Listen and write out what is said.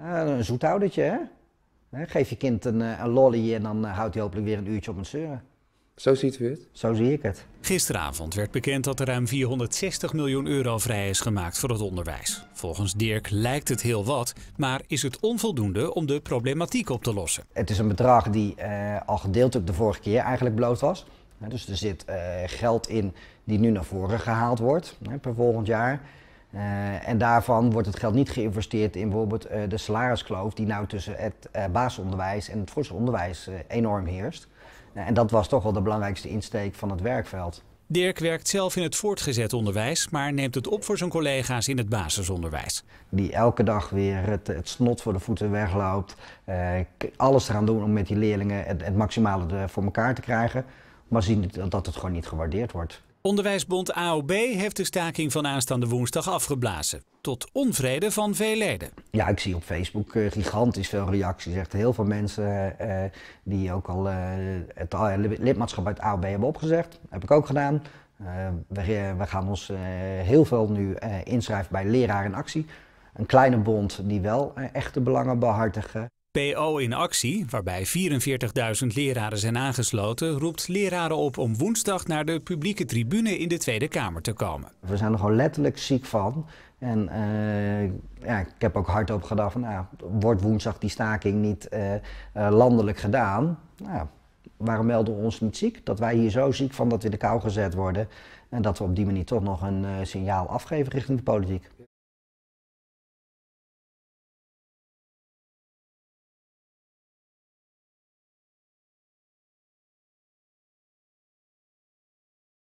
Ah, een zoethoudertje, hè? Geef je kind een, eh, een lolly en dan eh, houdt hij hopelijk weer een uurtje op een zeuren. Zo ziet u het? Zo zie ik het. Gisteravond werd bekend dat er ruim 460 miljoen euro vrij is gemaakt voor het onderwijs. Volgens Dirk lijkt het heel wat, maar is het onvoldoende om de problematiek op te lossen. Het is een bedrag die uh, al gedeeltelijk de vorige keer eigenlijk bloot was. Dus er zit geld in die nu naar voren gehaald wordt per volgend jaar. Eh, en daarvan wordt het geld niet geïnvesteerd in bijvoorbeeld eh, de salariskloof die nou tussen het uh, eh, basisonderwijs en het voortgezet onderwijs enorm heerst. Nou, en dat was toch wel de belangrijkste insteek van het werkveld. Dirk werkt zelf in het voortgezet onderwijs, maar neemt het op voor zijn collega's in het basisonderwijs. Die elke dag weer het, het snot voor de voeten wegloopt. alles eraan doen om met die leerlingen het, het maximale voor elkaar te krijgen. Maar zien dat het gewoon niet gewaardeerd wordt. Onderwijsbond AOB heeft de staking van aanstaande woensdag afgeblazen. Tot onvrede van veel leden. Ja, ik zie op Facebook eh, gigantisch veel reacties. Echt heel veel mensen eh, eh, die ook al het lidmaatschap uit AOB hebben opgezegd. Heb ik ook gedaan. We, we, gaan ons heel veel nu inschrijven bij Leraar in Actie. Een kleine bond die wel echte belangen behartigen. PO in actie, waarbij 44.000 leraren zijn aangesloten, roept leraren op om woensdag naar de publieke tribune in de Tweede Kamer te komen. We zijn er gewoon letterlijk ziek van. En eh, ja, ik heb ook hardop gedacht van, nou, wordt woensdag die staking niet eh, eh, landelijk gedaan? Nou, waarom melden we ons niet ziek? Dat wij hier zo ziek van dat we in de kou gezet worden. En dat we op die manier toch nog een signaal afgeven richting de politiek.